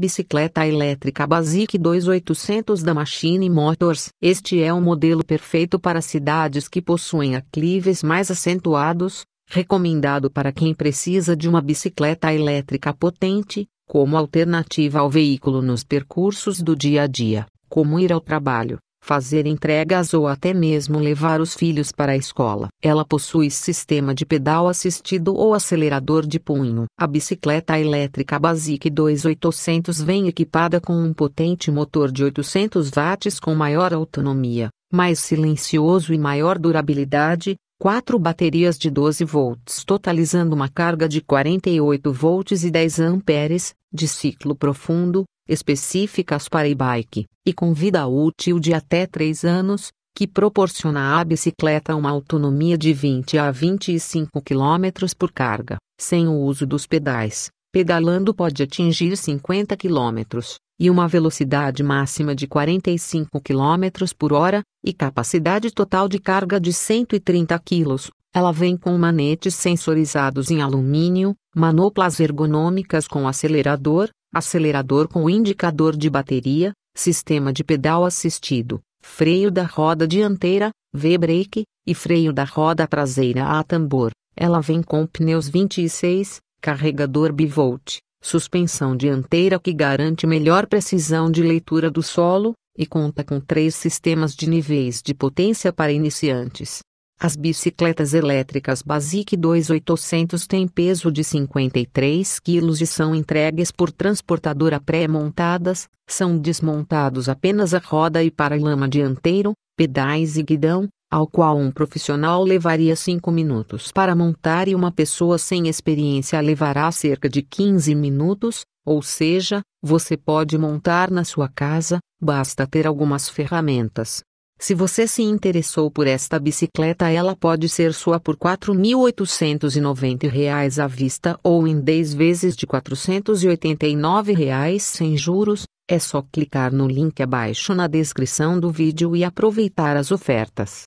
Bicicleta elétrica Basic 2800 da Machine Motors. Este é um modelo perfeito para cidades que possuem aclives mais acentuados, recomendado para quem precisa de uma bicicleta elétrica potente, como alternativa ao veículo nos percursos do dia a dia, como ir ao trabalho, fazer entregas ou até mesmo levar os filhos para a escola. Ela possui sistema de pedal assistido ou acelerador de punho. A bicicleta elétrica Basic 2800 vem equipada com um potente motor de 800 watts com maior autonomia, mais silencioso e maior durabilidade, quatro baterias de 12 volts totalizando uma carga de 48 volts e 10 amperes, de ciclo profundo, específicas para e-bike, e com vida útil de até 3 anos, que proporciona à bicicleta uma autonomia de 20 a 25 km por carga, sem o uso dos pedais. Pedalando pode atingir 50 km, e uma velocidade máxima de 45 km por hora, e capacidade total de carga de 130 kg. Ela vem com manetes sensorizados em alumínio, manoplas ergonômicas com acelerador, acelerador com indicador de bateria, sistema de pedal assistido, freio da roda dianteira, V-brake, e freio da roda traseira a tambor. Ela vem com pneus 26, carregador bivolt, suspensão dianteira que garante melhor precisão de leitura do solo, e conta com três sistemas de níveis de potência para iniciantes. As bicicletas elétricas Basic 2800 têm peso de 53 kg e são entregues por transportadora pré-montadas, são desmontados apenas a roda e para-lama dianteiro, pedais e guidão, ao qual um profissional levaria 5 minutos para montar e uma pessoa sem experiência levará cerca de 15 minutos, ou seja, você pode montar na sua casa, basta ter algumas ferramentas. Se você se interessou por esta bicicleta, ela pode ser sua por R$ 4.890 à vista ou em 10 vezes de R$ 489 reais sem juros. É só clicar no link abaixo na descrição do vídeo e aproveitar as ofertas.